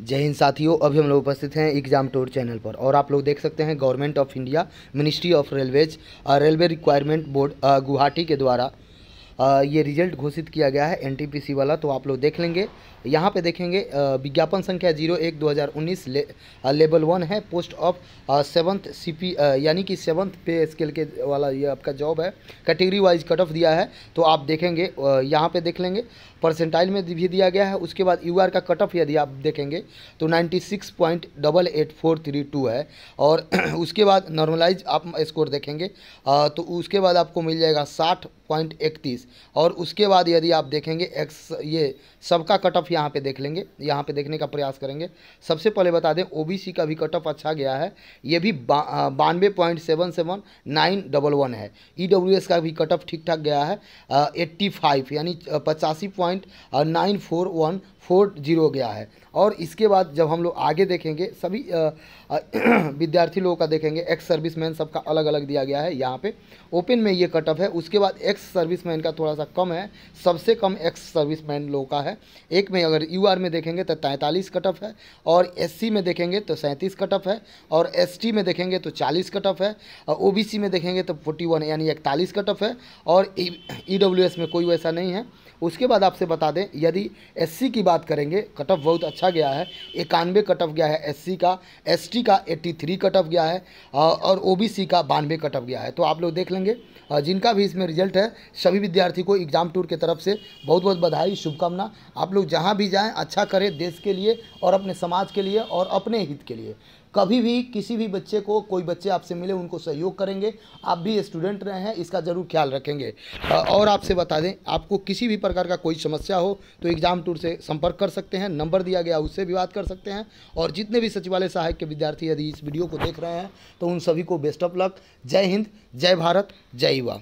जय हिंद साथियों अभी हम लोग उपस्थित हैं एग्जाम टूर चैनल पर और आप लोग देख सकते हैं government of India ministry of railways railway requirement board Guwahati के द्वारा ये रिजल्ट घोषित किया गया है एनटीपीसी वाला तो आप लोग देख लेंगे यहाँ पे देखेंगे विज्ञापन संख्या जीरो एक दो हज़ार उन्नीस ले, लेवल वन है पोस्ट ऑफ सेवन्थ सीपी यानी कि सेवन्थ पे स्केल के वाला ये आपका जॉब है कैटेगरी वाइज कट ऑफ दिया है तो आप देखेंगे यहाँ पे देख लेंगे परसेंटाइल में भी दिया गया है उसके बाद यू का कट ऑफ यदि आप देखेंगे तो ninety six point double eight four three two है और उसके बाद नॉर्मलाइज आप स्कोर देखेंगे तो उसके बाद आपको मिल जाएगा साठ पॉइंट इकतीस और उसके बाद यदि आप देखेंगे एक्स ये सबका कट ऑफ यहाँ पे देख लेंगे यहाँ पे देखने का प्रयास करेंगे सबसे पहले बता दें ओबीसी का भी कट ऑफ अच्छा गया है ये भी बानवे point seven seven nine double one है ई का भी कट ऑफ ठीक ठाक गया है एट्टी फाइव यानी पचासी point nine four one four zero गया है और इसके बाद जब हम लोग आगे देखेंगे सभी विद्यार्थी लोगों का देखेंगे एक्स सर्विस मैन सबका अलग अलग दिया गया है यहाँ पे ओपन में ये कट ऑफ है उसके बाद एक्स सर्विस मैन का थोड़ा सा कम है सबसे कम एक्स सर्विस मैन लोगों का है एक में अगर यू में देखेंगे तो तैंतालीस कट ऑफ है और एस में देखेंगे तो सैंतीस कट ऑफ है और एस में देखेंगे तो चालीस कट ऑफ है और ओ में देखेंगे तो फोर्टी यानी इकतालीस कट ऑफ है और ई e, e में कोई वैसा नहीं है उसके बाद आपसे बता दें यदि एससी की बात करेंगे कट ऑफ बहुत अच्छा गया है इक्यानवे कट ऑफ गया है एससी का एसटी का 83 कट ऑफ गया है और ओबीसी का बानवे कट ऑफ गया है तो आप लोग देख लेंगे जिनका भी इसमें रिजल्ट है सभी विद्यार्थी को एग्ज़ाम टूर की तरफ से बहुत बहुत बधाई शुभकामना आप लोग जहाँ भी जाएँ अच्छा करें देश के लिए और अपने समाज के लिए और अपने हित के लिए कभी भी किसी भी बच्चे को कोई बच्चे आपसे मिले उनको सहयोग करेंगे आप भी स्टूडेंट रहे हैं इसका ज़रूर ख्याल रखेंगे और आपसे बता दें आपको किसी भी प्रकार का कोई समस्या हो तो एग्ज़ाम टूर से संपर्क कर सकते हैं नंबर दिया गया उससे भी बात कर सकते हैं और जितने भी सचिवालय सहायक के विद्यार्थी यदि इस वीडियो को देख रहे हैं तो उन सभी को बेस्ट ऑफ लक जय हिंद जय भारत जय युवा